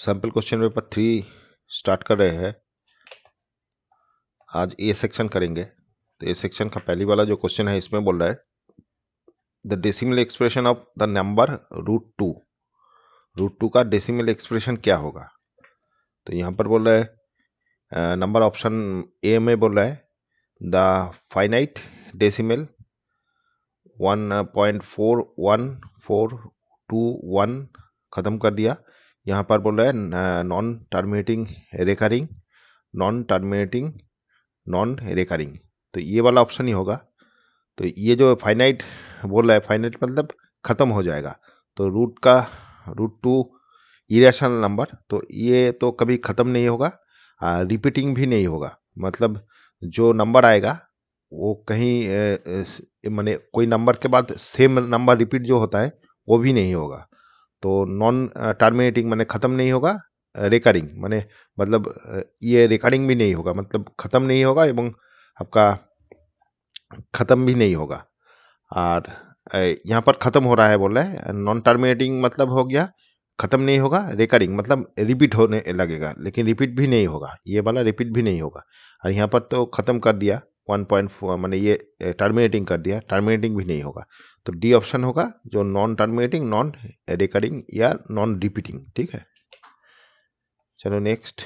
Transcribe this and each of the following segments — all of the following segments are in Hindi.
sample question paper three start कर रहे हैं आज ए सेक्शन करेंगे तो ए सेक्शन का पहली वाला जो क्वेश्चन है इसमें बोल रहा है the decimal expression of the number root two root two का डेसिमल एक्सप्रेशन क्या होगा तो यहाँ पर बोल रहा है नंबर ऑप्शन ए में बोल रहा है the finite decimal one point four one four two one ख़त्म कर दिया यहाँ पर बोल रहा है non terminating recurring non terminating non recurring तो ये वाला ऑप्शन ही होगा तो ये जो फाइनाइट बोल रहा है फाइनाइट मतलब ख़त्म हो जाएगा तो रूट का रूट टू इरेशनल नंबर तो ये तो कभी ख़त्म नहीं होगा आ, रिपीटिंग भी नहीं होगा मतलब जो नंबर आएगा वो कहीं मैंने कोई नंबर के बाद सेम नंबर रिपीट जो होता है वो भी नहीं होगा तो नॉन टर्मिनेटिंग मैंने ख़त्म नहीं होगा रिकरिंग मैंने मतलब ये रिकरिंग भी नहीं होगा मतलब ख़त्म नहीं होगा एवं आपका ख़त्म भी नहीं होगा और यहाँ पर ख़त्म हो रहा है बोल रहे हैं नॉन टर्मिनेटिंग मतलब हो गया ख़त्म नहीं होगा रिकरिंग मतलब रिपीट होने लगेगा लेकिन रिपीट भी नहीं होगा ये वाला रिपीट भी नहीं होगा और यहाँ पर तो ख़त्म कर दिया वन पॉइंट फोर मैंने ये टर्मिनेटिंग कर दिया टर्मिनेटिंग भी नहीं होगा तो डी ऑप्शन होगा जो नॉन टर्मिनेटिंग नॉन रिकरिंग या नॉन रिपीटिंग ठीक है चलो नेक्स्ट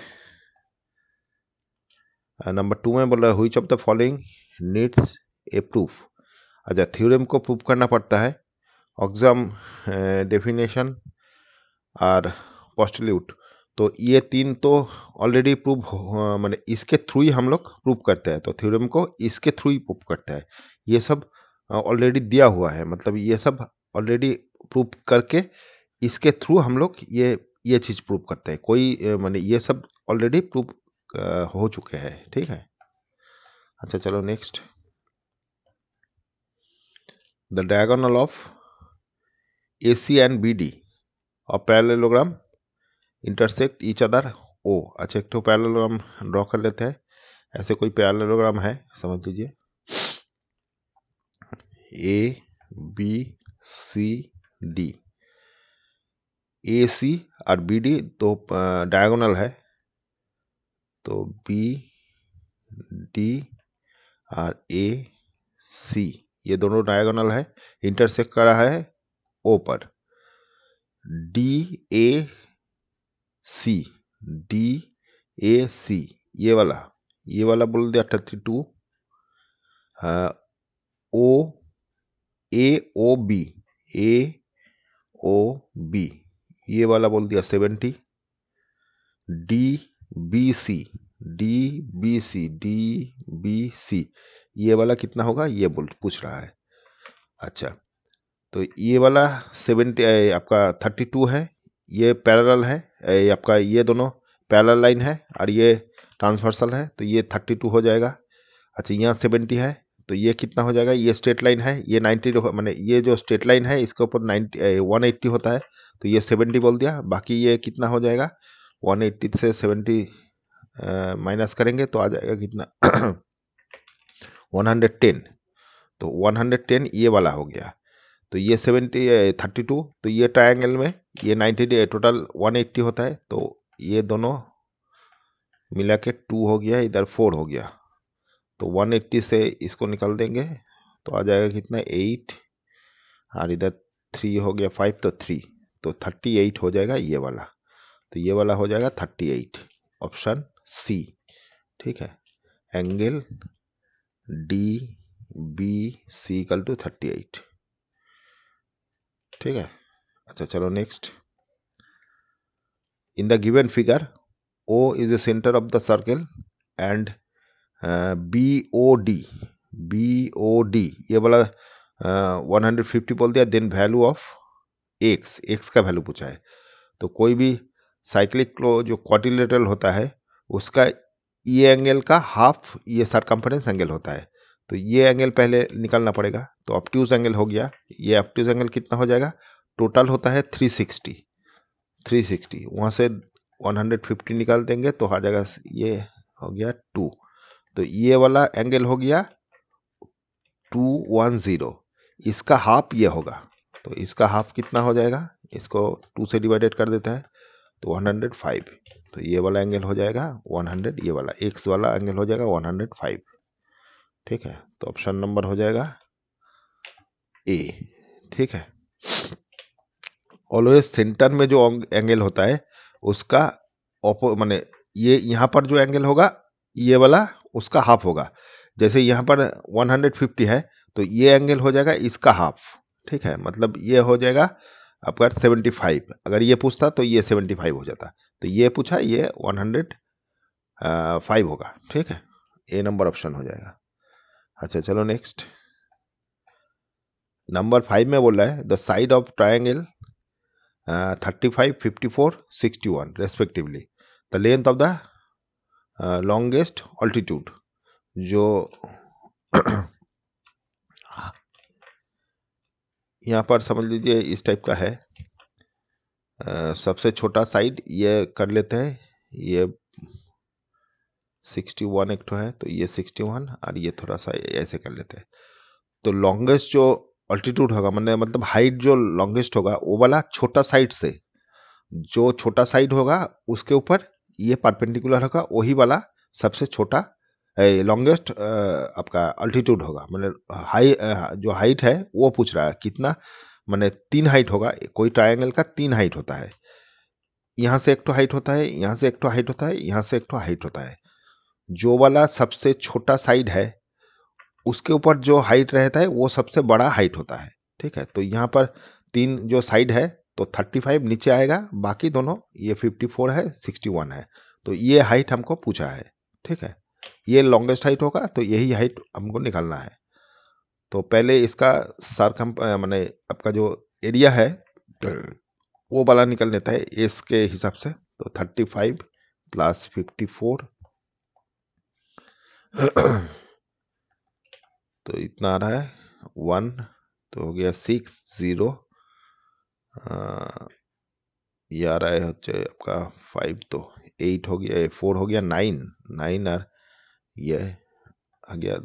नंबर टू में बोल रहा है which of the following needs a proof अच्छा थ्योरम को प्रूफ करना पड़ता है ऑक्जाम डेफिनेशन और पॉस्टल्यूट तो ये तीन तो ऑलरेडी प्रूव मैंने इसके थ्रू ही हम लोग प्रूफ करते हैं तो थ्योरम को इसके थ्रू ही प्रूफ करते हैं ये सब ऑलरेडी हाँ, दिया हुआ है मतलब ये सब ऑलरेडी प्रूव करके इसके थ्रू हम लोग ये ये चीज़ प्रूव करते हैं कोई मैंने ये सब ऑलरेडी प्रूव हो चुके हैं ठीक है अच्छा चलो next the diagonal of A C and B D और parallelogram intersect each other O अच्छा एक तो पैरलोग्राम ड्रॉ कर लेते हैं ऐसे कोई पैरलोग्राम है समझ लीजिए ए बी सी डी ए सी और बी डी तो डायगोनल है तो बी डी और ए सी ये दोनों डायगोनल है इंटरसेक्ट कर रहा है ओ पर D A C D A सी ये वाला ये वाला बोल दिया thirty two O A O B A O B ये वाला बोल दिया seventy D B C D B C D B C ये वाला कितना होगा ये बोल पूछ रहा है अच्छा तो ये वाला सेवेंटी आपका थर्टी टू है ये पैरेलल है ये आपका ये दोनों पैरेलल लाइन है और ये ट्रांसवर्सल है तो ये थर्टी टू हो जाएगा अच्छा यहाँ सेवेंटी है तो ये कितना हो जाएगा ये स्ट्रेट लाइन है ये नाइन्टी मैंने ये जो स्ट्रेट लाइन है इसके ऊपर नाइन्टी वन एट्टी होता है तो ये सेवेंटी बोल दिया बाकी ये कितना हो जाएगा वन एट्टी से सेवेंटी माइनस करेंगे तो आ जाएगा कितना वन हंड्रेड टेन तो वन हंड्रेड टेन ये वाला हो गया तो ये सेवेंटी थर्टी टू तो ये ट्रायंगल में ये नाइन्टी टोटल वन एट्टी होता है तो ये दोनों मिला के टू हो गया इधर फोर हो गया तो वन एट्टी से इसको निकाल देंगे तो आ जाएगा कितना एट और इधर थ्री हो गया फाइव तो थ्री तो थर्टी एट हो जाएगा ये वाला तो ये वाला हो जाएगा थर्टी एट ऑप्शन सी ठीक है angle D B C equal to thirty eight ठीक है अच्छा चलो next in the given figure O is the centre of the circle and B O D B O D ये वाला वन हंड्रेड फिफ्टी बोल दिया then value of x x का वैल्यू पूछा है तो कोई भी साइक्लिक जो क्वारिलेटरल होता है उसका ये एंगल का हाफ ये सरकम्फ्रेंस एंगल होता है तो ये एंगल पहले निकालना पड़ेगा तो ऑप्ट्यूज एंगल हो गया ये ऑप्ट्यूज एंगल कितना हो जाएगा टोटल होता है थ्री सिक्सटी थ्री सिक्सटी वहाँ से वन हंड्रेड फिफ्टी निकाल देंगे तो आ जाएगा ये हो गया टू तो ये वाला एंगल हो गया टू वन ज़ीरो इसका हाफ ये होगा तो इसका हाफ कितना हो जाएगा इसको टू से डिवाइडेड कर देता है तो वन हंड्रेड फाइव तो ये वाला एंगल हो जाएगा वन हंड्रेड ये वाला एक्स वाला एंगल हो जाएगा वन हंड्रेड फाइव ठीक है तो ऑप्शन नंबर हो जाएगा ए ठीक है ऑलवेज सेंटर में जो एंगल होता है उसका ओपो माने ये यहाँ पर जो एंगल होगा ये वाला उसका हाफ होगा जैसे यहाँ पर 150 है तो ये एंगल हो जाएगा इसका हाफ ठीक है मतलब ये हो जाएगा आपका 75 अगर ये पूछता तो ये 75 हो जाता तो ये पूछा ये 105 होगा ठीक है ए नंबर ऑप्शन हो जाएगा अच्छा चलो नेक्स्ट नंबर फाइव में बोला है the side of triangle thirty five fifty four sixty one respectively the length of the longest altitude जो यहाँ पर समझ लीजिए इस टाइप का है uh, सबसे छोटा साइड ये कर लेते हैं ये सिक्सटी वन एक तो है तो ये सिक्सटी वन और ये थोड़ा सा ऐसे कर लेते हैं तो लॉन्गेस्ट जो अल्टीट्यूड होगा मैंने मतलब हाइट जो लॉन्गेस्ट होगा वो वाला छोटा साइड से जो छोटा साइड होगा उसके ऊपर ये परपेंडिकुलर होगा वही वाला सबसे छोटा लॉन्गेस्ट आपका अल्टीट्यूड होगा मैंने हाई जो हाइट है वो पूछ रहा है कितना मैंने तीन हाइट होगा कोई ट्राइंगल का तीन हाइट होता है यहाँ से एक तो हाइट होता है यहाँ से एक तो हाइट होता है यहाँ से एक तो हाइट होता है जो वाला सबसे छोटा साइड है उसके ऊपर जो हाइट रहता है वो सबसे बड़ा हाइट होता है ठीक है तो यहाँ पर तीन जो साइड है तो 35 नीचे आएगा बाकी दोनों ये 54 है 61 है तो ये हाइट हमको पूछा है ठीक है ये लॉन्गेस्ट हाइट होगा तो यही हाइट हमको निकालना है तो पहले इसका सरकम मैंने आपका जो एरिया है वो वाला निकल लेता है इसके हिसाब से तो 35 प्लस फिफ्टी तो इतना आ रहा है वन तो हो गया सिक्स ज़ीरो ये आ रहा है हচ্ছে आपका फाइव तो एट हो गया फोर हो गया नाइन नाइन और ये आ गया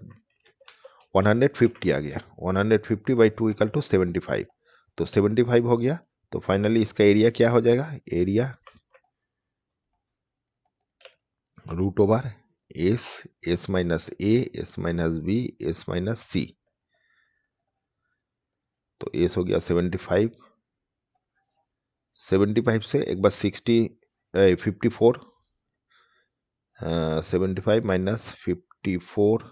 वन हंड्रेड फिफ्टी आ गया one hundred fifty by two equal to seventy five तो सेवेंटी फाइव हो गया तो फाइनली इसका एरिया क्या हो जाएगा area root over s s minus a s minus b s minus c तो एस हो गया सेवेंटी फाइव सेवेंटी फाइव से एक बार sixty fifty four seventy five minus fifty four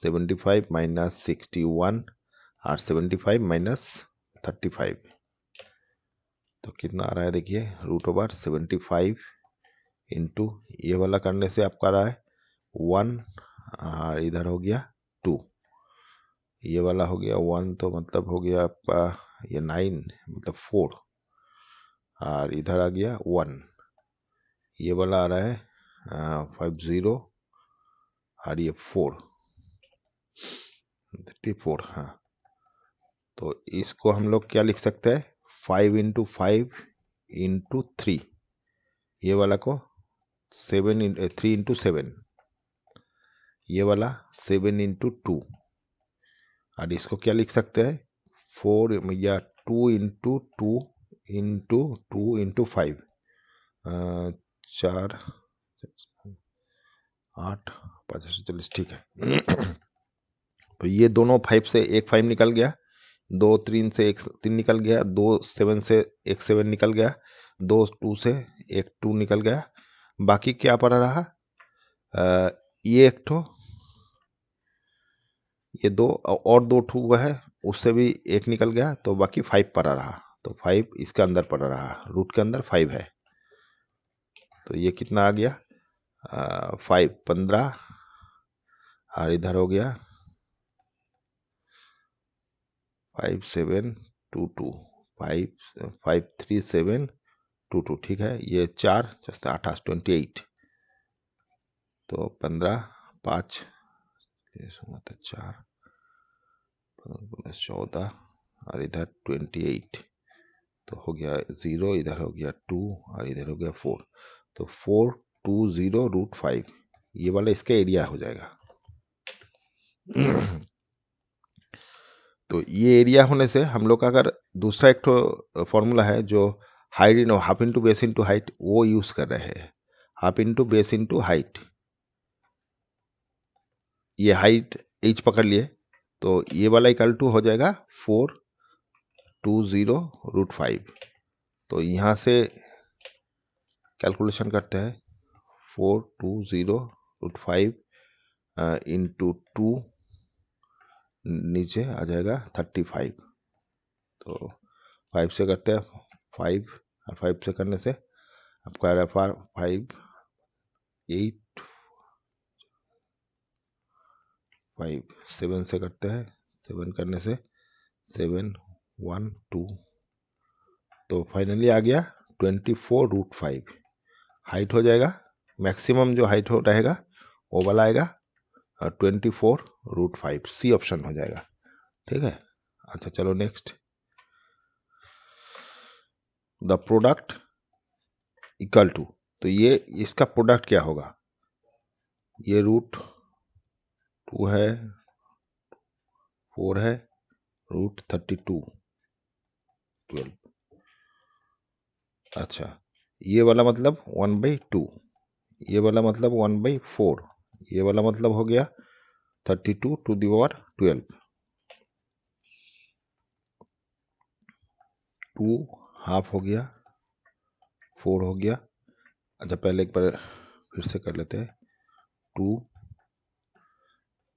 seventy five minus sixty one और seventy five minus thirty five तो कितना आ रहा है देखिए root over seventy five into ये वाला करने से आपका रहा है वन और इधर हो गया टू ये वाला हो गया वन तो मतलब हो गया आपका ये नाइन मतलब फोर और इधर आ गया वन ये वाला आ रहा है फाइव ज़ीरो और ये फोर थर्टी फोर हाँ तो इसको हम लोग क्या लिख सकते हैं five into five into three ये वाला को सेवन इन थ्री इंटू सेवन ये वाला सेवन इंटू टू और इसको क्या लिख सकते हैं फोर या two into two into two into five चार आठ पचास चालीस ठीक है तो ये दोनों फाइव से एक फाइव निकल गया दो तीन से एक तीन निकल गया दो सेवन से एक सेवन निकल गया दो टू से एक टू निकल गया बाकी क्या पड़ा रहा आ, ये एक ठो ये दो और दो ठो हुआ है उससे भी एक निकल गया तो बाकी फाइव पड़ा रहा तो फाइव इसके अंदर पड़ा रहा रूट के अंदर फाइव है तो ये कितना आ गया आ, फाइव पंद्रह और इधर हो गया five seven two two five five three seven two two ठीक है ये चार जस्ते अठाईस ट्वेंटी एट तो पंद्रह पाँच चार चौदह और इधर ट्वेंटी एट तो हो गया ज़ीरो इधर हो गया टू और इधर हो गया फोर तो four two zero root five ये वाला इसका एरिया हो जाएगा तो ये एरिया होने से हम लोग का अगर दूसरा एक फॉर्मूला है जो हाइट इन half into base into height वो यूज़ कर रहे हैं half into base into height ये हाइट एच पकड़ लिए तो ये वाला इक्वल टू हो जाएगा four two zero root five तो यहाँ से कैलकुलेशन करते हैं four two zero root five into two नीचे आ जाएगा थर्टी फाइव तो फाइव से करते हैं फाइव और फाइव से करने से आपका आ रहा है four five eight five seven से करते हैं सेवन करने से सेवन वन टू तो फाइनली आ गया twenty four root five height हो जाएगा मैक्सिमम जो हाइट हो रहेगा वो वाला आएगा और twenty four root five C option हो जाएगा ठीक है अच्छा चलो next the product equal to तो ये इसका प्रोडक्ट क्या होगा ये रूट टू है फोर है रूट थर्टी टू ट्वेल्व अच्छा ये वाला मतलब वन बाई टू ये वाला मतलब वन बाई फोर ये वाला मतलब हो गया थर्टी टू टू दर ट्वेल्व टू हाफ हो गया फोर हो गया अच्छा पहले एक बार फिर से कर लेते हैं टू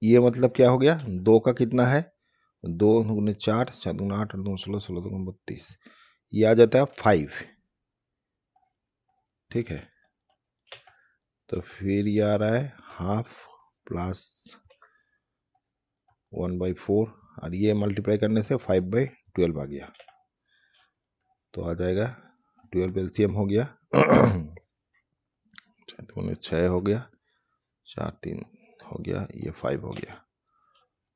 ये मतलब क्या हो गया दो का कितना है दो दूने चार चार दून आठ दो सोलह सोलह दून बत्तीस ये आ जाता है फाइव ठीक है तो फिर ये आ रहा है half plus one by four और ये मल्टीप्लाई करने से फाइव बाई ट्वेल्व आ गया तो आ जाएगा ट्वेल्व एलसीएम हो गया छः हो गया चार तीन हो गया ये फाइव हो गया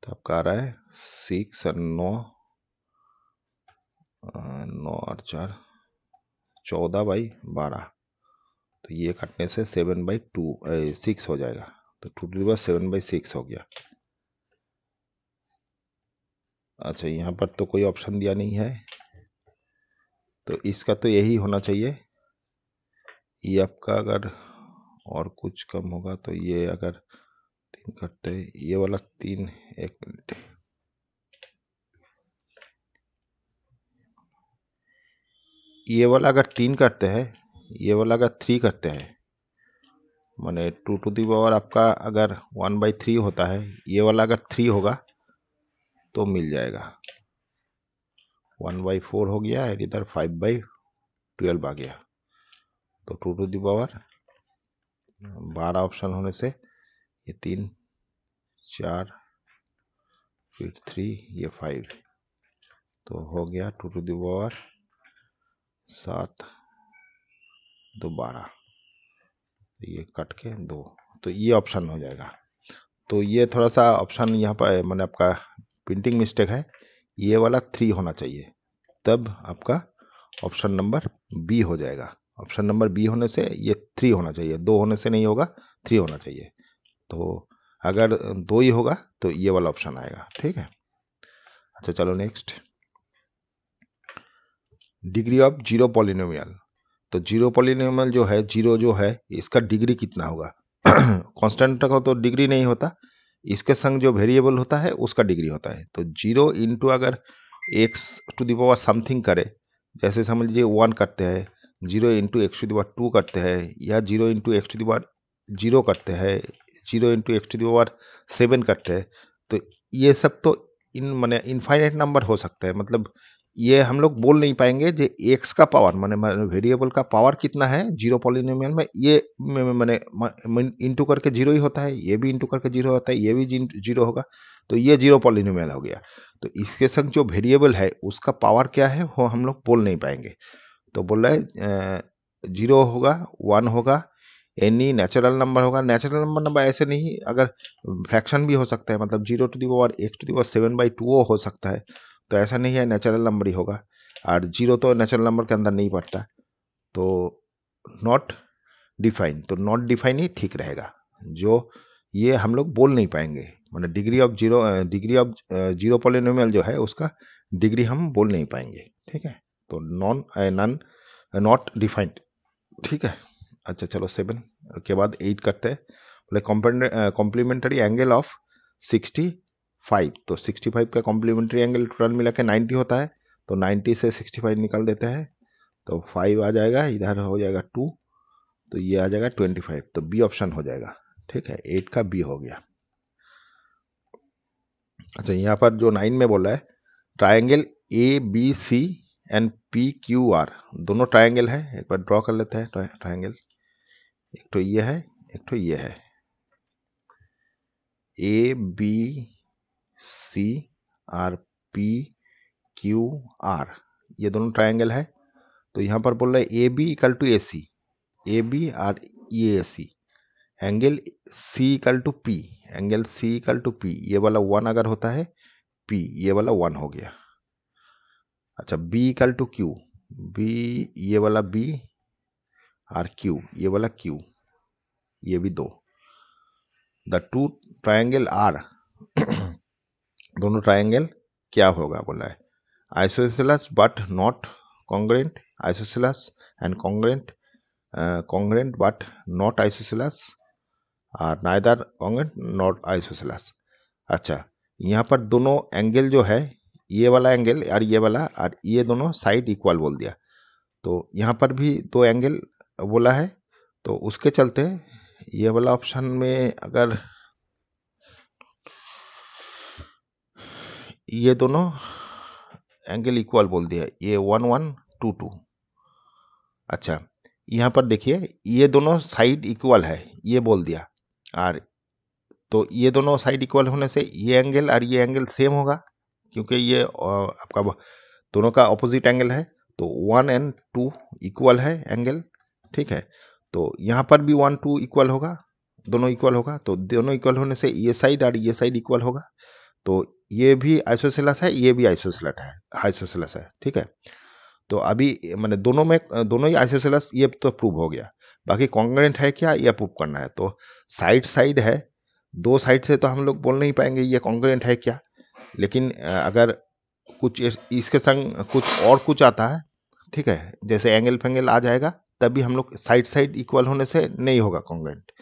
तो आपका आ रहा है सिक्स और नौ नौ और चार चौदह बाई बारह तो ये काटने से सेवन बाई टू सिक्स हो जाएगा तो two to the power seven by six हो गया अच्छा यहाँ पर तो कोई ऑप्शन दिया नहीं है तो इसका तो यही होना चाहिए ये आपका अगर और कुछ कम होगा तो ये अगर तीन करते ये वाला तीन एक मिनट ये वाला अगर तीन करते हैं ये वाला अगर थ्री करते हैं माने टू टू दी पावर आपका अगर वन बाई थ्री होता है ये वाला अगर थ्री होगा तो मिल जाएगा वन बाई फोर हो गया और इधर फाइव बाई ट्वेल्व आ गया तो टू टू दावर बारह ऑप्शन होने से ये तीन चार फिर थ्री ये फाइव तो हो गया टू टू दावर सात दो बारह तो ये कट के दो तो ये ऑप्शन हो जाएगा तो ये थोड़ा सा ऑप्शन यहाँ पर मैंने आपका प्रिंटिंग मिस्टेक है ये वाला थ्री होना चाहिए तब आपका ऑप्शन नंबर बी हो जाएगा ऑप्शन नंबर बी होने से ये थ्री होना चाहिए दो होने से नहीं होगा थ्री होना चाहिए तो अगर दो ही होगा तो ये वाला ऑप्शन आएगा ठीक है अच्छा चलो next degree of zero polynomial तो जीरो पॉलिनोमियल जो है जीरो जो है इसका डिग्री कितना होगा कॉन्स्टेंट हो तो डिग्री नहीं होता इसके संग जो वेरिएबल होता है उसका डिग्री होता है तो जीरो इंटू अगर एक्स टू दावर समथिंग करे जैसे समझ लीजिए वन करते हैं zero into x to the power two करते हैं या zero into x to the power zero करते हैं zero into x to the power seven करते हैं तो ये सब तो इन मैंने इनफाइनाइट नंबर हो सकता है मतलब ये हम लोग बोल नहीं पाएंगे जो एक्स का पावर मैंने वेरिएबल का पावर कितना है जीरो पॉलिनोमियल में ये मैंने इंटू करके जीरो ही होता है ये भी इंटू करके जीरो होता है ये भी जीरो होगा तो ये जीरो पॉलिनोमियल हो गया तो इसके संग जो वेरिएबल है उसका पावर क्या है वो हम लोग बोल नहीं पाएंगे तो बोल रहे जीरो होगा वन होगा एनी नेचुरल नंबर होगा नेचुरल नंबर नंबर ऐसे नहीं अगर फ्रैक्शन भी हो सकता है मतलब zero to the power x to the power seven by two हो सकता है तो ऐसा नहीं है नेचुरल नंबर ही होगा और जीरो तो नेचुरल नंबर के अंदर नहीं पड़ता तो नॉट डिफाइन तो नॉट डिफाइन ही ठीक रहेगा जो ये हम लोग बोल नहीं पाएंगे मैंने degree of zero degree of zero polynomial जो है उसका डिग्री हम बोल नहीं पाएंगे ठीक है तो नॉन नन नॉट डिफाइंड ठीक है अच्छा चलो सेवन के बाद एट करते हैं बोले complementary angle of sixty five तो सिक्सटी फाइव का कॉम्प्लीमेंट्री एंगल टोटल मिला के नाइन्टी होता है तो नाइन्टी से सिक्सटी फाइव निकाल देते हैं तो फाइव आ जाएगा इधर हो जाएगा टू तो ये आ जाएगा ट्वेंटी फाइव तो बी ऑप्शन हो जाएगा ठीक है एट का बी हो गया अच्छा यहाँ पर जो नाइन में बोला है triangle A B C and P Q R दोनों ट्राइंगल है एक बार ड्रॉ कर लेते हैं ट्राइंगल एक तो ये है एक तो ये है A B C R P Q R ये दोनों ट्रायंगल है तो यहाँ पर बोल रहे A B equal to A C A B R E A C angle C equal to P angle C equal to P ये वाला वन अगर होता है पी ये वाला वन हो गया अच्छा B equal to Q B ये वाला बी आर क्यू ये वाला क्यू ये भी दो द टू ट्राइंगल आर दोनों ट्राइंगल क्या होगा बोला है isosceles but not congruent isosceles and congruent congruent but not isosceles और नाइदर कॉन्ग्रेंट नॉट आइसोसिलस अच्छा यहाँ पर दोनों एंगल जो है ये वाला एंगल और ये वाला और ये दोनों साइड इक्वल बोल दिया तो यहाँ पर भी दो एंगल बोला है तो उसके चलते ये वाला ऑप्शन में अगर ये दोनों एंगल इक्वल बोल दिया ये वन वन टू टू अच्छा यहाँ पर देखिए ये दोनों साइड इक्वल है ये बोल दिया और तो ये दोनों साइड इक्वल होने से ये एंगल और ये एंगल सेम होगा क्योंकि ये आपका दोनों का ऑपोजिट एंगल है तो वन एंड टू इक्वल है एंगल ठीक है तो यहाँ पर भी वन टू इक्वल होगा दोनों इक्वल होगा तो दोनों इक्वल होने से ये साइड और ये साइड इक्वल होगा तो ये भी आइसोसेलस है ये भी आइसोसेलट है आइसोसेलस है ठीक है तो अभी मैंने दोनों में दोनों ही आइसोसेलस ये तो प्रूव हो गया बाकी कॉन्ग्रेंट है क्या ये प्रूव करना है तो साइड साइड है दो साइड से तो हम लोग बोल नहीं पाएंगे ये कॉन्ग्रेंट है क्या लेकिन अगर कुछ इसके संग कुछ और कुछ आता है ठीक है जैसे एंगल फेंगल आ जाएगा तभी हम लोग साइड साइड इक्वल होने से नहीं होगा कॉन्ग्रेंट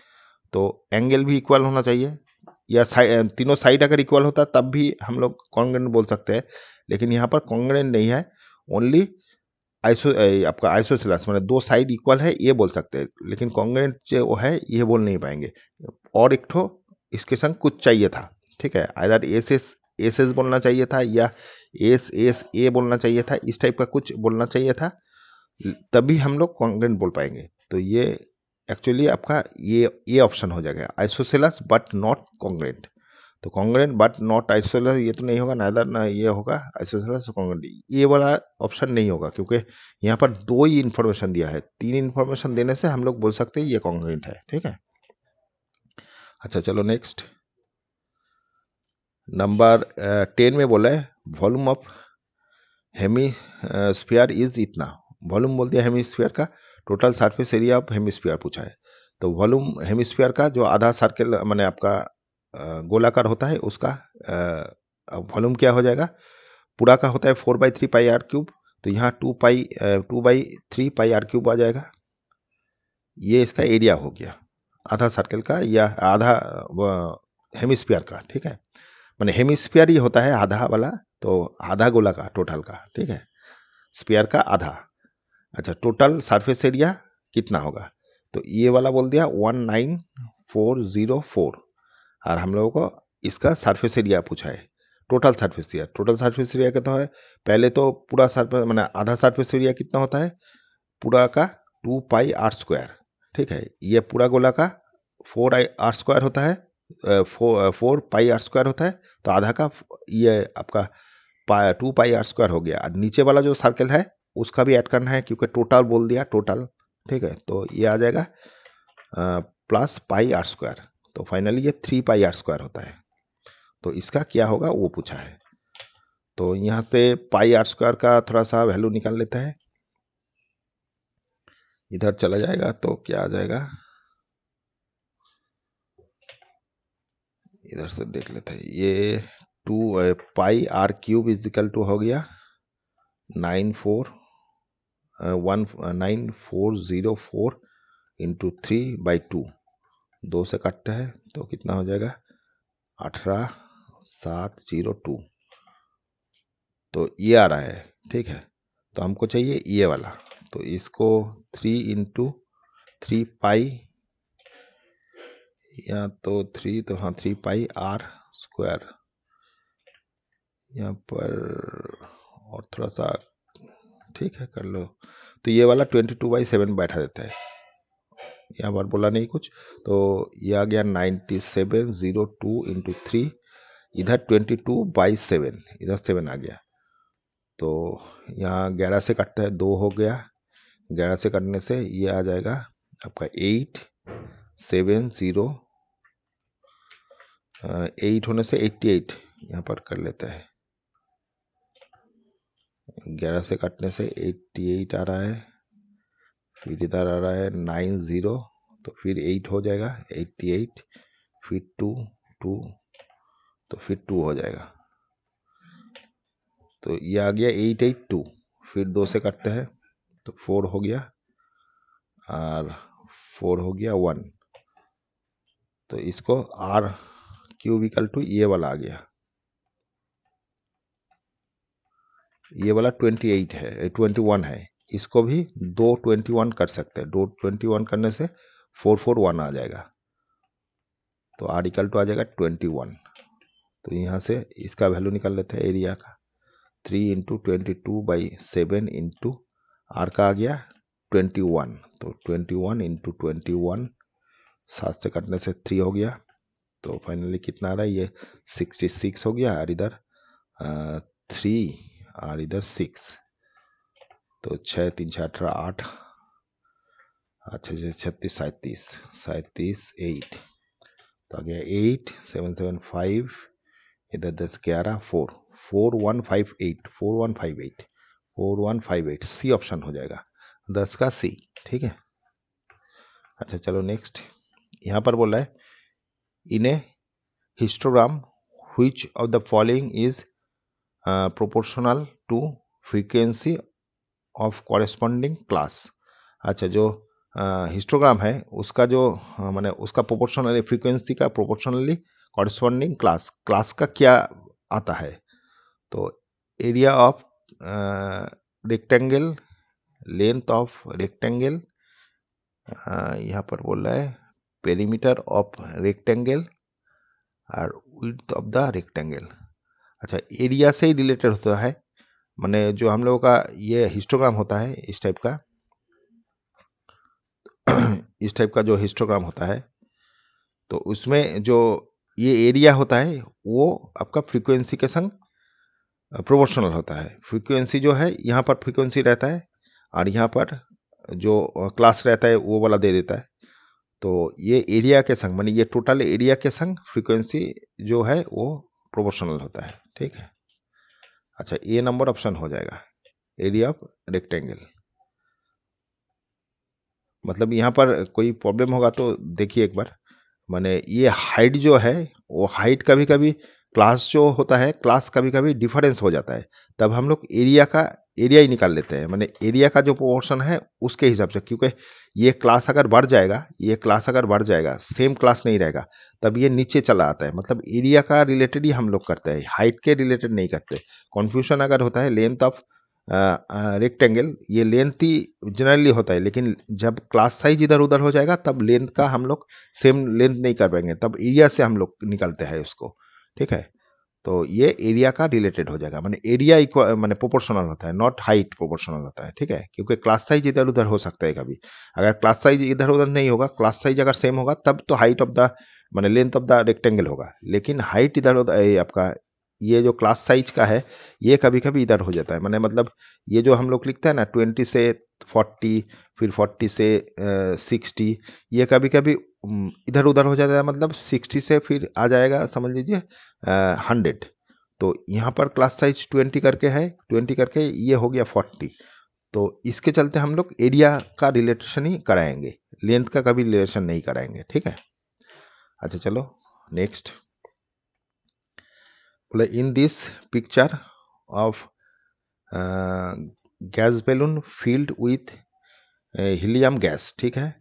तो एंगल भी इक्वल होना चाहिए या साइड तीनों साइड अगर इक्वल होता तब भी हम लोग कॉन्ग्रेंट बोल सकते हैं लेकिन यहाँ पर कॉन्ग्रेंट नहीं है ओनली आइसो आपका आइसोसेलस मतलब दो साइड इक्वल है ये बोल सकते हैं लेकिन कॉन्ग्रेंट जो वो है ये बोल नहीं पाएंगे और एक ठो इसके संग कुछ चाहिए था ठीक है आधार एस एस एस एस बोलना चाहिए था या एस एस ए बोलना चाहिए था इस टाइप का कुछ बोलना चाहिए था तभी हम लोग कॉन्ग्रेंट बोल पाएंगे तो ये एक्चुअली आपका ये ये ऑप्शन हो जाएगा आइसोसेलस बट नॉट कॉन्ग्रेंट तो कॉन्ग्रेंट बट नॉट आइसोसेलस ये तो नहीं होगा इधर ना ये होगा आइसोसेलस कॉन्ग्रेंट ये वाला ऑप्शन नहीं होगा क्योंकि यहाँ पर दो ही इन्फॉर्मेशन दिया है तीन इन्फॉर्मेशन देने से हम लोग बोल सकते हैं ये कॉन्ग्रेंट है ठीक है अच्छा चलो नेक्स्ट नंबर टेन में बोला है volume of hemisphere is इतना वॉल्यूम बोल दिया हेमी स्फियर का total surface area of hemisphere पूछा है तो वॉल्यूम हेमिस्फीयर का जो आधा सर्कल मैंने आपका गोलाकार होता है उसका वॉल्यूम क्या हो जाएगा पूरा का होता है four by three pi r cube तो यहाँ two pi two by three pi r cube आ जाएगा ये इसका एरिया हो गया आधा सर्कल का या आधा हेमिस्फीयर का ठीक है मैंने हेमिस्फीयर ही होता है आधा वाला तो आधा गोला का टोटल का ठीक है स्पेयर का आधा अच्छा टोटल सरफेस एरिया कितना होगा तो ये वाला बोल दिया one nine four zero four और हम लोगों को इसका सरफेस एरिया पूछा है total surface area total surface area कितना है पहले तो पूरा सरफेस मैंने आधा सरफेस एरिया कितना होता है पूरा का टू पाई आर स्क्वायर ठीक है ये पूरा गोला का फोर आई आर स्क्वायर होता है four four pi r square होता है तो आधा का ये आपका पा टू पाई आर स्क्वायर हो गया और नीचे वाला जो सर्कल है उसका भी ऐड करना है क्योंकि टोटल बोल दिया टोटल ठीक है तो ये आ जाएगा प्लस पाई आर स्क्वायर तो फाइनली ये थ्री पाई आर स्क्वायर होता है तो इसका क्या होगा वो पूछा है तो यहाँ से पाई आर स्क्वायर का थोड़ा सा वैल्यू निकाल लेते हैं इधर चला जाएगा तो क्या आ जाएगा इधर से देख लेते हैं ये two pi r cube equal to हो गया nine four one nine four zero four into three by two दो से काटता है तो कितना हो जाएगा अठारह सात जीरो टू तो ये आ रहा है ठीक है तो हमको चाहिए ये वाला तो इसको थ्री इंटू थ्री पाई या तो थ्री तो हाँ थ्री पाई आर स्क्वायर यहाँ पर और थोड़ा सा ठीक है कर लो तो ये वाला ट्वेंटी टू बाई सेवन बैठा देता है यहाँ पर बोला नहीं कुछ तो ये आ गया ninety seven zero two into three इधर ट्वेंटी टू बाई सेवन इधर सेवन आ गया तो यहाँ ग्यारह से कटता है दो हो गया ग्यारह से कटने से ये आ जाएगा आपका एट सेवन ज़ीरो एट होने से एट्टी एट यहाँ पर कर लेता है ग्यारह से काटने से एट्टी एट आ रहा है फिर इधर आ रहा है नाइन ज़ीरो तो फिर एट हो जाएगा एट्टी एट फिर टू टू तो फिर टू हो जाएगा तो ये आ गया एट एट टू फिर दो से काटते हैं तो फोर हो गया और फोर हो गया वन तो इसको आर क्यूब इकल टू ये वाला आ गया ये वाला ट्वेंटी एट है ट्वेंटी वन है इसको भी दो ट्वेंटी वन कर सकते हैं दो ट्वेंटी वन करने से फोर फोर वन आ जाएगा तो आर्टिकल टू आ जाएगा ट्वेंटी वन तो यहाँ से इसका वैल्यू निकाल लेते हैं एरिया का three into twenty two by seven into r का आ गया ट्वेंटी वन तो twenty one into twenty one सात से कटने से थ्री हो गया तो फाइनली कितना आ रहा है ये सिक्सटी सिक्स हो गया और इधर थ्री और इधर सिक्स तो छः तीन छः अठारह आठ अच्छा अच्छा छत्तीस सैंतीस सैंतीस एट तो आ गया एट सेवन सेवन फाइव इधर दस ग्यारह four four one five eight four one five eight four one five eight C option हो जाएगा दस का सी ठीक है अच्छा चलो नेक्स्ट यहाँ पर बोल रहा है in a histogram which of the following is proportional to frequency of corresponding class अच्छा जो हिस्टोग्राम uh, है उसका जो uh, मैंने उसका प्रोपोर्शनली फ्रीक्वेंसी का प्रोपोर्शनली कॉरेस्पॉन्डिंग क्लास क्लास का क्या आता है तो area of rectangle length of rectangle यहाँ पर बोल रहा है पेरीमीटर ऑफ रेक्टेंगल और विथ ऑफ द रेक्टेंगल अच्छा एरिया से ही रिलेटेड होता है मैंने जो हम लोगों का ये हिस्टोग्राम होता है इस टाइप का इस टाइप का जो हिस्टोग्राम होता है तो उसमें जो ये एरिया होता है वो आपका फ्रीक्वेंसी के संग प्रोपोर्शनल होता है फ्रीक्वेंसी जो है यहाँ पर फ्रीक्वेंसी रहता है और यहाँ पर जो क्लास रहता है वो वाला दे देता है तो ये एरिया के संग मानी ये टोटल एरिया के संग फ्रीक्वेंसी जो है वो प्रोपोर्शनल होता है ठीक है अच्छा ए नंबर ऑप्शन हो जाएगा एरिया ऑफ रेक्टेंगल मतलब यहाँ पर कोई प्रॉब्लम होगा तो देखिए एक बार माने ये हाइट जो है वो हाइट कभी कभी क्लास जो होता है क्लास कभी कभी डिफरेंस हो जाता है तब हम लोग एरिया का एरिया ही निकाल लेते हैं मैंने एरिया का जो प्रोपोर्शन है उसके हिसाब से क्योंकि ये क्लास अगर बढ़ जाएगा ये क्लास अगर बढ़ जाएगा सेम क्लास नहीं रहेगा तब ये नीचे चला आता है मतलब एरिया का रिलेटेड ही हम लोग करते हैं हाइट के रिलेटेड नहीं करते कन्फ्यूशन अगर होता है लेंथ ऑफ रेक्टेंगल ये लेंथ ही जनरली होता है लेकिन जब क्लास साइज इधर उधर हो जाएगा तब लेंथ का हम लोग सेम लेंथ नहीं कर पाएंगे तब एरिया से हम लोग निकलते हैं उसको ठीक है तो ये एरिया का रिलेटेड हो जाएगा मैंने एरिया इक्वल मैंने प्रोपोर्शनल होता है नॉट हाइट प्रोपोर्शनल होता है ठीक है क्योंकि क्लास साइज इधर उधर हो सकता है कभी अगर क्लास साइज इधर उधर नहीं होगा क्लास साइज अगर सेम होगा तब तो हाइट ऑफ द मैंने लेंथ ऑफ द रेक्टेंगल होगा लेकिन हाइट इधर उधर आपका ये जो क्लास साइज का है ये कभी कभी इधर हो जाता है मैंने मतलब ये जो हम लोग लिखते हैं ना ट्वेंटी से फोर्टी फिर फोर्टी से सिक्सटी ये कभी कभी इधर उधर हो जाता है मतलब सिक्सटी से फिर आ जाएगा समझ लीजिए हंड्रेड तो यहाँ पर क्लास साइज ट्वेंटी करके है ट्वेंटी करके ये हो गया फोर्टी तो इसके चलते हम लोग एरिया का रिलेशन ही कराएंगे लेंथ का कभी रिलेशन नहीं कराएंगे ठीक है अच्छा चलो नेक्स्ट बोले in this picture of gas balloon filled with helium gas ठीक है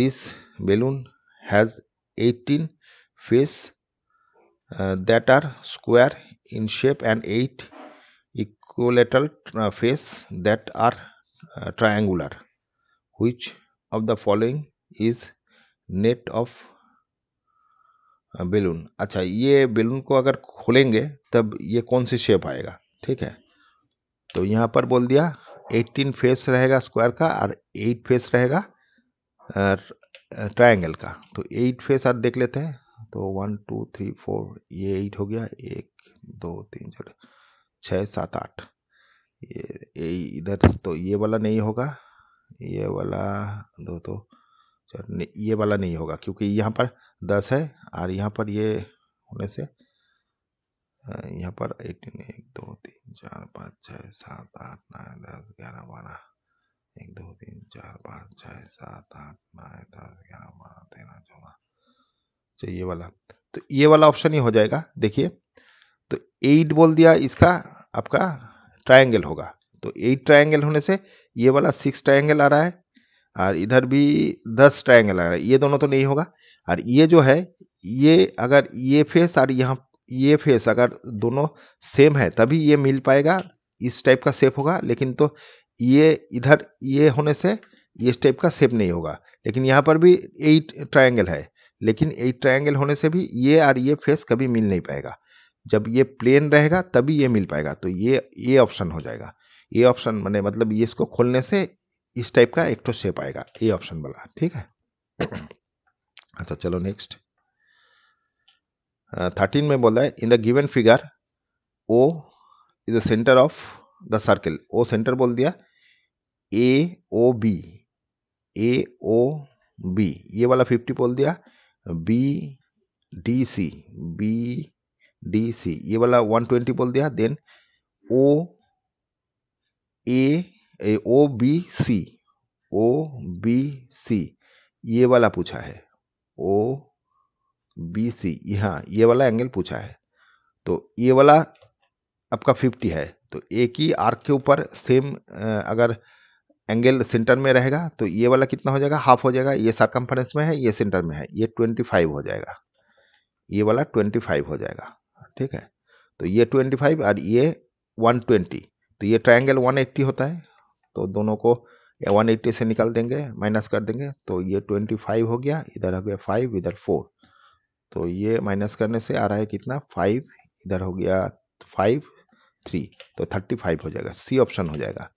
this balloon has 18 face uh, that are square in shape and 8 equilateral face that are uh, triangular which of the following is net of balloon अच्छा ये बेलून को अगर खोलेंगे तब ये कौन सी शेप आएगा ठीक है तो यहाँ पर बोल दिया 18 फेस रहेगा स्क्वायर का और 8 फेस रहेगा ट्राइंगल का तो एट फेस आप देख लेते हैं तो वन टू थ्री फोर ये एट हो गया एक दो तीन चार छः सात आठ ये इधर तो ये वाला नहीं होगा ये वाला दो तो चार ये वाला नहीं होगा क्योंकि यहाँ पर दस है और यहाँ पर ये होने से यहाँ पर एटीन एक दो तीन चार पाँच छः सात आठ नौ दस ग्यारह बारह एक दो तीन चार पाँच छः सात आठ नौ दस ग्यारह बारह तेरह चौदह अच्छा ये वाला तो ये वाला ऑप्शन ही हो जाएगा देखिए तो एट बोल दिया इसका आपका ट्रायंगल होगा तो एट ट्रायंगल होने से ये वाला सिक्स ट्रायंगल आ रहा है और इधर भी दस ट्रायंगल आ रहा है ये दोनों तो नहीं होगा और ये जो है ये अगर ये फेस और यहाँ ये फेस अगर दोनों सेम है तभी ये मिल पाएगा इस टाइप का सेप होगा लेकिन तो ये इधर ये होने से ये स्टेप का सेप नहीं होगा लेकिन यहाँ पर भी एट ट्रायंगल है लेकिन एट ट्रायंगल होने से भी ये और ये फेस कभी मिल नहीं पाएगा जब ये प्लेन रहेगा तभी ये मिल पाएगा तो ये ये ऑप्शन हो जाएगा ये ऑप्शन मैंने मतलब ये इसको खोलने से इस टाइप का एक तो शेप आएगा ये ऑप्शन वाला ठीक है अच्छा चलो नेक्स्ट थर्टीन में बोल रहा है in the given figure O is the centre of the circle O centre बोल दिया ए O B A O B ये वाला फिफ्टी बोल दिया B D C B D C ये वाला वन ट्वेंटी बोल दिया then O A O B C O B C ये वाला पूछा है ओ बी सी हाँ ये वाला एंगल पूछा है तो ये वाला आपका फिफ्टी है तो एक ही आर्क के ऊपर सेम अगर एंगल सेंटर में रहेगा तो ये वाला कितना हो जाएगा हाफ हो जाएगा ये सरकमफ्रेंस में है ये सेंटर में है ये ट्वेंटी फाइव हो जाएगा ये वाला ट्वेंटी फाइव हो जाएगा ठीक है तो ये ट्वेंटी फाइव और ये वन ट्वेंटी तो ये ट्रायंगल वन एट्टी होता है तो दोनों को वन एट्टी से निकाल देंगे माइनस कर देंगे तो ये ट्वेंटी फाइव हो गया इधर हो गया फाइव इधर फोर तो ये माइनस करने से आ रहा है कितना फाइव इधर हो गया फाइव थ्री तो थर्टी फाइव हो जाएगा सी ऑप्शन हो जाएगा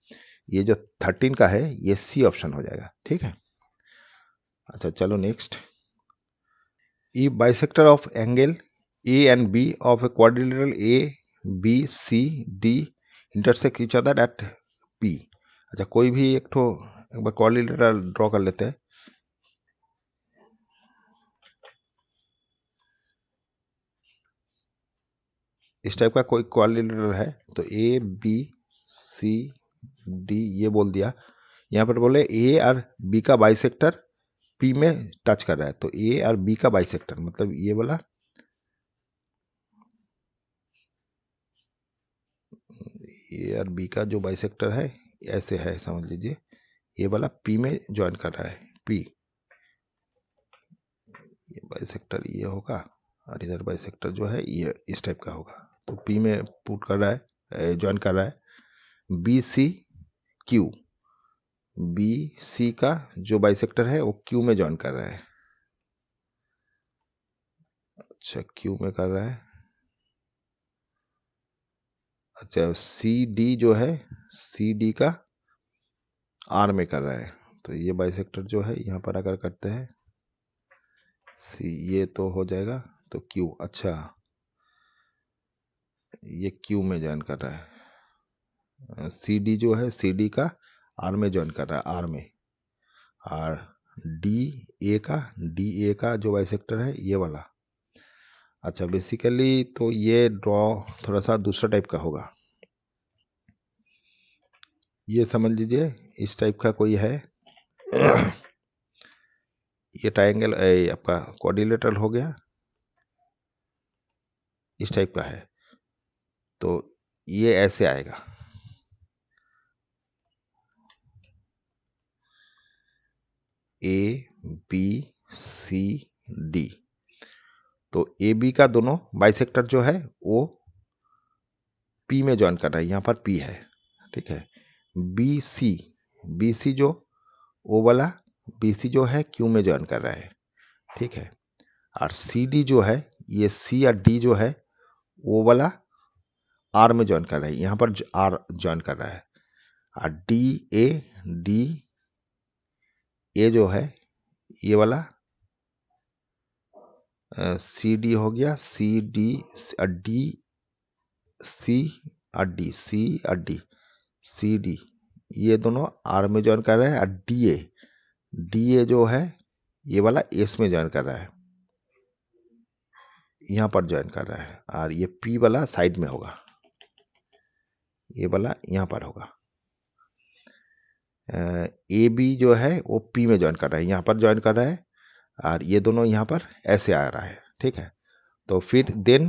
ये जो थर्टीन का है ये सी ऑप्शन हो जाएगा ठीक है अच्छा चलो next E bisector of angle A and B of a quadrilateral A B C D intersect each other at P अच्छा कोई भी एक ठो एक बार क्वाड्रिलेटरल ड्रॉ कर लेते हैं इस टाइप का कोई क्वाड्रिलेटरल है तो ए बी सी डी ये बोल दिया यहाँ पर बोले ए और बी का बाई सेक्टर पी में टच कर रहा है तो ए और बी का बाई सेक्टर मतलब ये वाला ए और बी का जो बाई सेक्टर है ऐसे है समझ लीजिए ये वाला पी में ज्वाइन कर रहा है पी ये बाई सेक्टर ये होगा और इधर बाई सेक्टर जो है ये इस टाइप का होगा तो पी में पुट कर रहा है ज्वाइन कर रहा है B C Q B C का जो बाइसेक्टर है वो क्यू में ज्वाइन कर रहा है अच्छा क्यू में कर रहा है अच्छा सी डी जो है सी डी का आर में कर रहा है तो ये बाइसेक्टर जो है यहाँ पर अगर करते हैं सी ये तो हो जाएगा तो क्यू अच्छा ये क्यू में ज्वाइन कर रहा है सीडी जो है सीडी का आर में ज्वाइन कर रहा है आर में और डी ए का डी ए का जो वाई सेक्टर है ये वाला अच्छा बेसिकली तो ये ड्रॉ थोड़ा सा दूसरा टाइप का होगा ये समझ लीजिए इस टाइप का कोई है ये ट्राइंगल आपका कोऑर्डिनेटर हो गया इस टाइप का है तो ये ऐसे आएगा ए बी सी डी तो ए बी का दोनों बाइसेक्टर जो है वो पी में ज्वाइन कर रहा है यहाँ पर पी है ठीक है बी सी बी सी जो ओ वाला बी सी जो है क्यू में ज्वाइन कर रहा है ठीक है और सी डी जो है ये सी या डी जो है ओ वाला आर में ज्वाइन कर रहा है यहाँ पर आर ज्वाइन कर रहा है और डी ए डी ये जो है ये वाला सी डी हो गया सी डी डी सी और डी सी और डी सी डी ये दोनों आर में ज्वाइन कर रहे हैं और डी ए डी ए जो है ये वाला एस में ज्वाइन कर रहा है यहाँ पर ज्वाइन कर रहा है और ये पी वाला साइड में होगा ये वाला यहाँ पर होगा ए बी जो है वो पी में ज्वाइन कर रहा है यहाँ पर ज्वाइन कर रहा है और ये दोनों यहाँ पर ऐसे आ रहा है ठीक है तो फिर then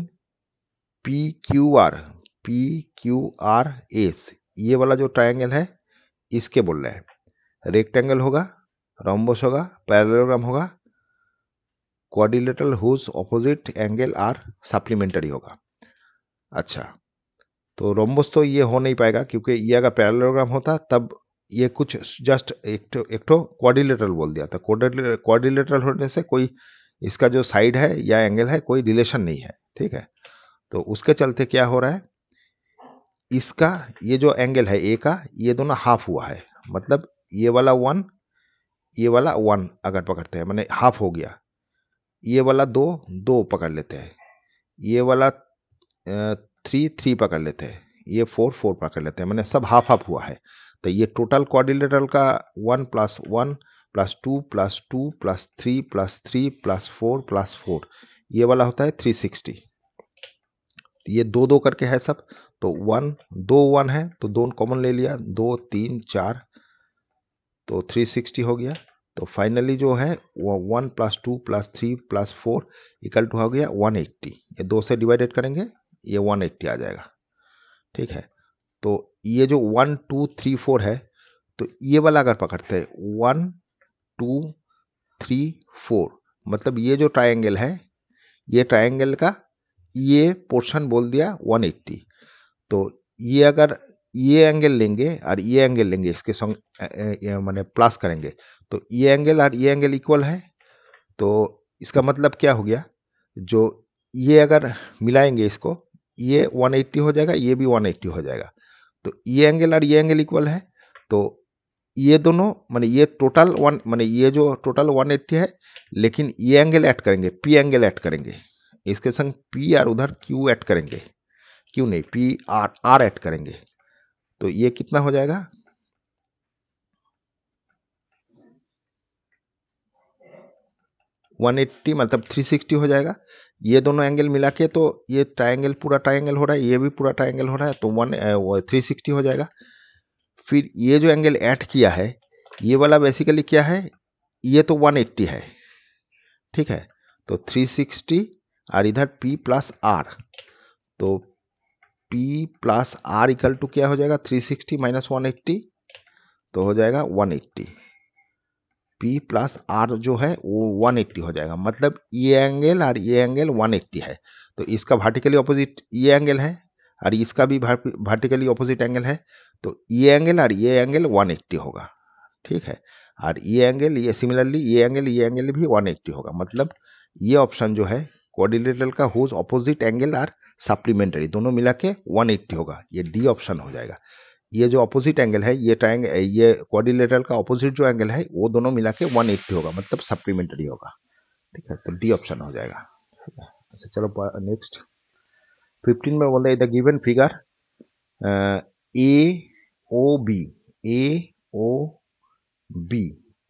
P Q R P Q R S ये वाला जो ट्राइंगल है इसके बोल रहे हैं रेक्टेंगल होगा रोम्बोस होगा पैरलोग्राम होगा quadrilateral whose opposite angle are supplementary होगा अच्छा तो रोम्बोस तो ये हो नहीं पाएगा क्योंकि ये अगर पैरलोग्राम होता तब ये कुछ जस्ट एक तो क्वारिलेटरल बोल दिया था क्वारिलेटरल होने से कोई इसका जो साइड है या एंगल है कोई रिलेशन नहीं है ठीक है तो उसके चलते क्या हो रहा है इसका ये जो एंगल है ए का ये दोनों हाफ हुआ है मतलब ये वाला वन ये वाला वन अगर पकड़ते हैं मैंने हाफ हो गया ये वाला दो दो पकड़ लेते हैं ये वाला थ्री थ्री पकड़ लेते हैं ये फोर फोर पकड़ लेते हैं मैंने सब हाफ हाफ हुआ है तो ये टोटल क्वाड्रिलेटरल का one plus one plus two plus two plus three plus three plus four plus four ये वाला होता है थ्री सिक्सटी ये दो दो करके है सब तो वन दो वन है तो दो कॉमन ले लिया दो तीन चार तो थ्री सिक्सटी हो गया तो फाइनली जो है वो one plus two plus three plus four equal to हो गया वन एट्टी ये दो से डिवाइडेड करेंगे ये वन एट्टी आ जाएगा ठीक है तो ये जो वन टू थ्री फोर है तो ये वाला अगर पकड़ते हैं वन टू थ्री फोर मतलब ये जो ट्रायंगल है ये ट्रायंगल का ये पोर्शन बोल दिया 180 तो ये अगर ये एंगल लेंगे और ये एंगल लेंगे इसके संग मैंने प्लस करेंगे तो ये एंगल और ये एंगल इक्वल है तो इसका मतलब क्या हो गया जो ये अगर मिलाएंगे इसको ये 180 हो जाएगा ये भी 180 हो जाएगा तो ये e एंगल और ये एंगल इक्वल है तो ये दोनों मैंने ये टोटल वन मैंने ये जो टोटल 180 है लेकिन ये एंगल ऐड करेंगे पी एंगल ऐड करेंगे इसके संग पी आर उधर क्यू ऐड करेंगे क्यों नहीं पी आर आर ऐड करेंगे तो ये कितना हो जाएगा 180 मतलब 360 हो जाएगा ये दोनों एंगल मिला के तो ये ट्राइंगल पूरा ट्राइंगल हो रहा है ये भी पूरा ट्राइंगल हो रहा है तो वन थ्री सिक्सटी हो जाएगा फिर ये जो एंगल ऐड किया है ये वाला बेसिकली क्या है ये तो 180 है ठीक है तो 360 और इधर P प्लस आर तो P plus R equal to क्या हो जाएगा 360 सिक्सटी माइनस वन तो हो जाएगा 180 पी प्लस आर जो है वो 180 हो जाएगा मतलब ये e एंगल और ये एंगल 180 है तो इसका वर्टिकली ऑपोजिट ये एंगल है और इसका भी वर्टिकली ऑपोजिट एंगल है तो ये e एंगल और ये एंगल 180 होगा ठीक है और e ये एंगल ये सिमिलरली ये एंगल ये एंगल भी 180 होगा मतलब ये ऑप्शन जो है कोऑर्डिनेटल का हुज ऑपोजिट एंगल और सप्लीमेंट्री दोनों मिला के एट्टी होगा ये डी ऑप्शन हो जाएगा ये जो अपोजिट एंगल है ये ट्राइंग ये क्वारिलेटरल का अपोजिट जो एंगल है वो दोनों मिला के वन एट्टी होगा मतलब सप्लीमेंट्री होगा ठीक है तो डी ऑप्शन हो जाएगा अच्छा चलो नेक्स्ट फिफ्टीन में बोल रहे the given figure A O B A O B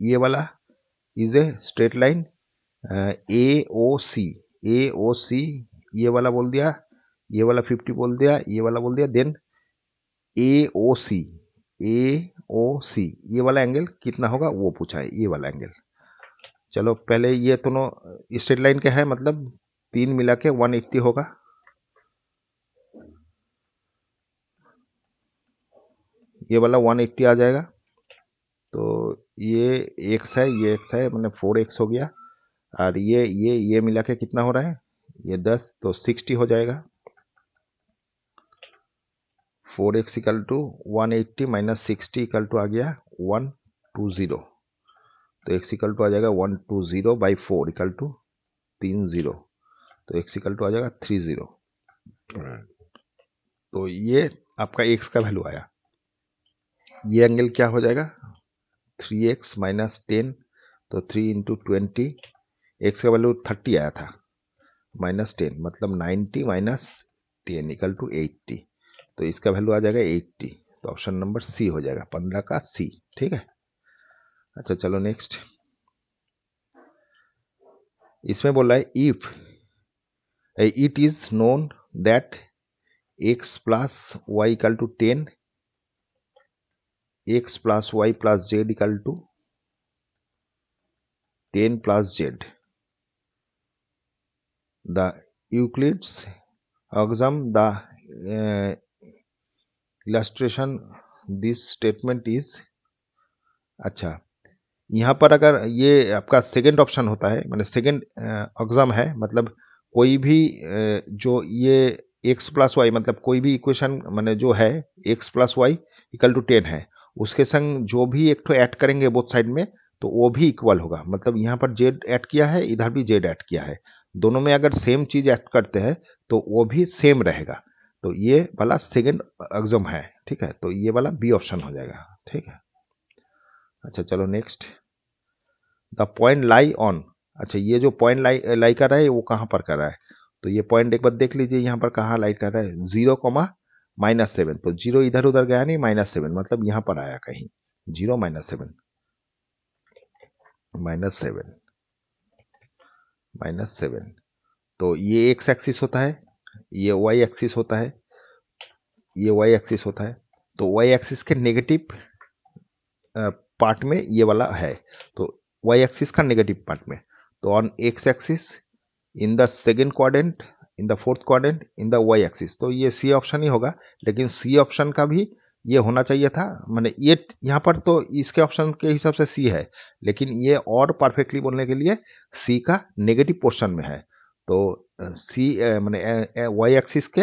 ये वाला is a straight line A O C A O C ये वाला बोल दिया ये वाला फिफ्टी बोल दिया ये वाला बोल दिया then A O C A O C ये वाला एंगल कितना होगा वो पूछा है ये वाला एंगल चलो पहले ये दोनों स्ट्रेट लाइन के हैं मतलब तीन मिला के वन एट्टी होगा ये वाला वन एट्टी आ जाएगा तो ये एक्स है ये एक्स है मैंने फोर एक्स हो गया और ये ये ये मिला के कितना हो रहा है ये दस तो सिक्सटी हो जाएगा four x equal to one eighty minus sixty equal to आ गया वन टू ज़ीरो तो एक्स इकल टू आ जाएगा one two zero by four equal to तीन ज़ीरो तो एक्स इकल टू आ जाएगा थ्री ज़ीरो तो ये आपका एक्स का वैल्यू आया ये एंगल क्या हो जाएगा थ्री एक्स माइनस टेन तो थ्री इंटू ट्वेंटी एक्स का वैल्यू थर्टी आया था माइनस टेन मतलब ninety minus ten equal to eighty तो इसका वैल्यू आ जाएगा एट्टी तो ऑप्शन नंबर सी हो जाएगा पंद्रह का सी ठीक है अच्छा चलो नेक्स्ट इसमें बोला है if it is known that x plus y equal to ten x plus y plus z equal to ten plus z the Euclid's exam the illustration this statement is अच्छा यहाँ पर अगर ये आपका सेकेंड ऑप्शन होता है मैंने सेकेंड ऑग्जाम है मतलब कोई भी जो ये एक्स प्लस वाई मतलब कोई भी इक्वेशन मैंने जो है x plus y equal to ten है उसके संग जो भी एक तो ऐड करेंगे बोथ साइड में तो वो भी इक्वल होगा मतलब यहाँ पर जेड ऐड किया है इधर भी जेड ऐड किया है दोनों में अगर सेम चीज़ ऐड करते हैं तो वो भी सेम रहेगा तो ये वाला सेकेंड एग्जाम है ठीक है तो ये वाला बी ऑप्शन हो जाएगा ठीक है अच्छा चलो next the point lie on अच्छा ये जो पॉइंट लाई लाई कर रहा है वो कहाँ पर कर रहा है तो ये पॉइंट एक बार देख लीजिए यहाँ पर कहाँ लाई कर रहा है जीरो कोमा माइनस सेवन तो जीरो इधर उधर गया नहीं माइनस सेवन मतलब यहाँ पर आया कहीं zero minus seven minus seven minus seven तो ये एक्स एक्सिस होता है ये वाई एक्सिस होता है ये वाई एक्सिस होता है तो वाई एक्सिस के नेगेटिव पार्ट में ये वाला है तो वाई एक्सिस का नेगेटिव पार्ट में तो on X axis in the second quadrant in the fourth quadrant in the Y axis तो ये सी ऑप्शन ही होगा लेकिन सी ऑप्शन का भी ये होना चाहिए था मैंने ये यहाँ पर तो इसके ऑप्शन के हिसाब से सी है लेकिन ये और परफेक्टली बोलने के लिए सी का नेगेटिव पोर्शन में है तो सी मैंने वाई एक्सिस के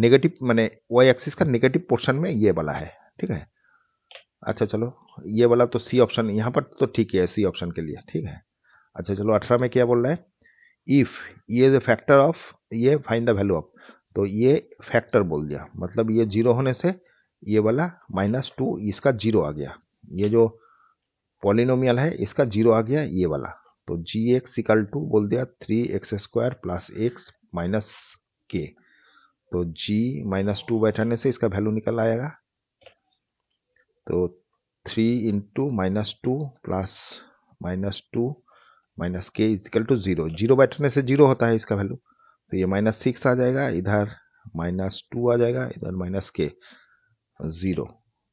नेगेटिव मैंने वाई एक्सिस का नेगेटिव पोर्शन में ये वाला है ठीक है अच्छा चलो ये वाला तो सी ऑप्शन यहाँ पर तो ठीक है सी ऑप्शन के लिए ठीक है अच्छा चलो अठारह में क्या बोल रहा है इफ़ ये ए फैक्टर ऑफ ये फाइन द वैल्यू ऑफ तो ये फैक्टर बोल दिया मतलब ये जीरो होने से ये वाला माइनस टू इसका जीरो आ गया ये जो पॉलिनोमियल है इसका जीरो आ गया ये वाला तो जी एक्स इकल टू बोल दिया three X square plus X minus K तो जी माइनस टू बैठाने से इसका वैल्यू निकल आएगा तो three into minus two plus minus two minus K equal to zero zero बैठने से जीरो होता है इसका वैल्यू तो ये माइनस सिक्स आ जाएगा इधर माइनस टू आ जाएगा इधर माइनस के ज़ीरो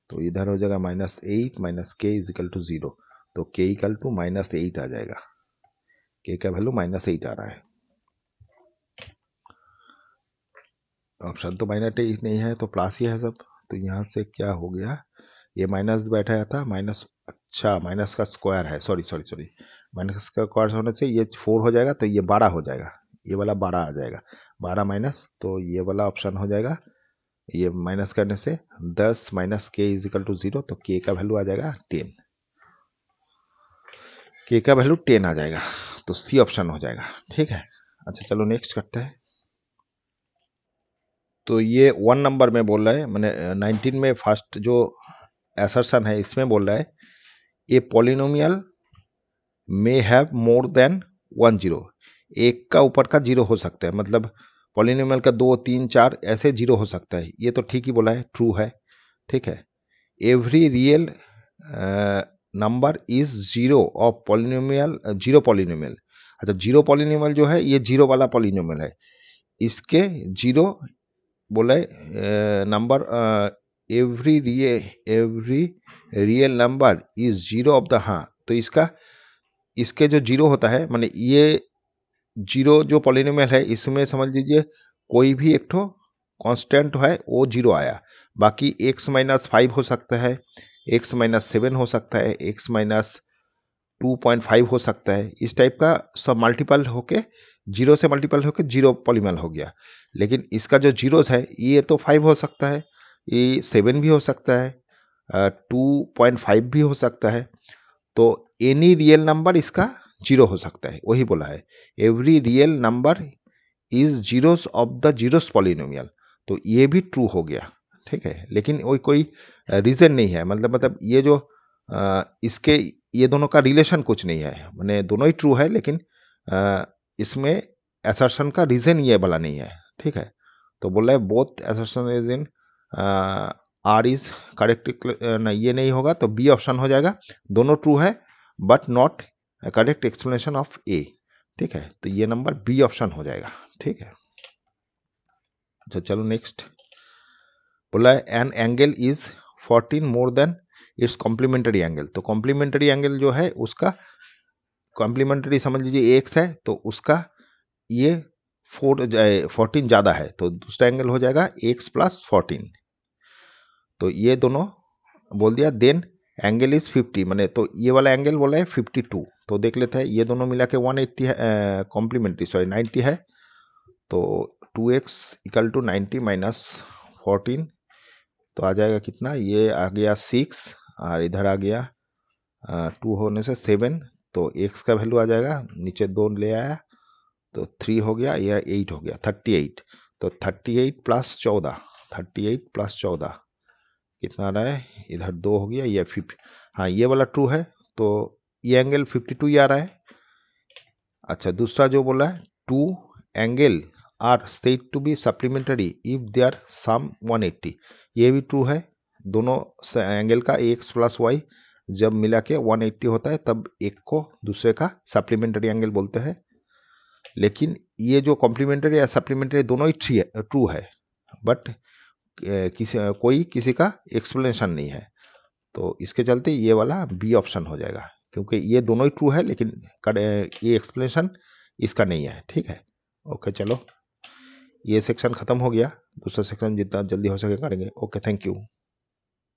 तो इधर हो जाएगा minus eight minus K equal to zero तो K equal to minus eight आ जाएगा के का वैल्यू माइनस एट आ रहा है ऑप्शन तो माइनस एट नहीं है तो प्लस ही है सब तो यहाँ से क्या हो गया ये माइनस बैठाया था माइनस अच्छा माइनस का स्क्वायर है सॉरी सॉरी सॉरी माइनस का स्क्वायर होने से ये फोर हो जाएगा तो ये बारह हो जाएगा ये वाला बारह आ जाएगा बारह माइनस तो ये वाला ऑप्शन हो जाएगा ये माइनस करने से दस minus K equal to zero तो के का वैल्यू आ जाएगा टेन के का वैल्यू टेन आ जाएगा तो सी ऑप्शन हो जाएगा ठीक है अच्छा चलो नेक्स्ट करते हैं तो ये वन नंबर में बोल रहा है मैंने नाइनटीन में फर्स्ट जो एसरसन है इसमें बोल रहा है a polynomial may have more than one zero एक का ऊपर का जीरो हो सकता है मतलब पोलिनोमियल का दो तीन चार ऐसे जीरो हो सकता है ये तो ठीक ही बोला है ट्रू है ठीक है every real number is zero of polynomial zero polynomial अच्छा जीरो पॉलिनोमियल जो है ये जीरो वाला पॉलिनोमियल है इसके जीरो बोले number every real every real number is zero of the हाँ तो इसका इसके जो जीरो होता है माने ये जीरो जो पॉलिनोमियल है इसमें समझ लीजिए कोई भी एक ठो कॉन्स्टेंट है वो जीरो आया बाकी एक्स माइनस फाइव हो सकता है एक्स माइनस सेवन हो सकता है X minus two point five हो सकता है इस टाइप का सब मल्टीपल होके जीरो से मल्टीपल होके जीरो पॉलीमल हो गया लेकिन इसका जो जीरोज है ये तो फाइव हो सकता है ये सेवन भी हो सकता है टू पॉइंट फाइव भी हो सकता है तो एनी रियल नंबर इसका जीरो हो सकता है वही बोला है every real number is zeros of the zeros polynomial तो ये भी ट्रू हो गया ठीक है लेकिन कोई, कोई रीज़न नहीं है मतलब मतलब ये जो इसके ये दोनों का रिलेशन कुछ नहीं है मैंने दोनों ही ट्रू है लेकिन इसमें एसर्सन का रीज़न ये वाला नहीं है ठीक है तो बोला है both assertion is in R is correct ये नहीं होगा तो बी ऑप्शन हो जाएगा दोनों ट्रू है but not correct explanation of A ठीक है तो ये नंबर बी ऑप्शन हो जाएगा ठीक है अच्छा चलो नेक्स्ट बोला है an angle is fourteen more than its complementary angle तो कॉम्प्लीमेंट्री एंगल जो है उसका कॉम्प्लीमेंट्री समझ लीजिए एक्स है तो उसका ये फोर फोर्टीन ज़्यादा है तो दूसरा एंगल हो जाएगा एक्स प्लस फोर्टीन तो ये दोनों बोल दिया देन एंगल इज़ फिफ्टी मैंने तो ये वाला एंगल बोला है फिफ्टी टू तो देख लेते हैं ये दोनों मिला के वन एट्टी है कॉम्प्लीमेंट्री सॉरी नाइन्टी है तो two X equal to ninety minus fourteen तो आ जाएगा कितना ये आ गया सिक्स और इधर आ गया टू होने से सेवन तो एक्स का वैल्यू आ जाएगा नीचे दो ले आया तो थ्री हो गया या एट हो गया थर्टी एट तो थर्टी एट प्लस चौदह थर्टी एट प्लस चौदह कितना आ रहा है इधर दो हो गया या फिफ्टी हाँ ये वाला ट्रू है तो ये एंगल फिफ्टी टू ही आ रहा है अच्छा दूसरा जो बोला है two angle are said to be supplementary if they are sum 180 ये भी ट्रू है दोनों एंगल का ए एक्स प्लस वाई जब मिला के एट्टी होता है तब एक को दूसरे का सप्लीमेंट्री एंगल बोलते हैं लेकिन ये जो कॉम्प्लीमेंट्री या सप्लीमेंट्री दोनों ही ट्रू है बट किसी कोई किसी का एक्सप्लेनेशन नहीं है तो इसके चलते ये वाला बी ऑप्शन हो जाएगा क्योंकि ये दोनों ही ट्रू है लेकिन ये एक्सप्लेनेशन इसका नहीं है ठीक है ओके चलो ये सेक्शन ख़त्म हो गया दूसरा सेक्शन जितना जल्दी हो सके करेंगे ओके थैंक यू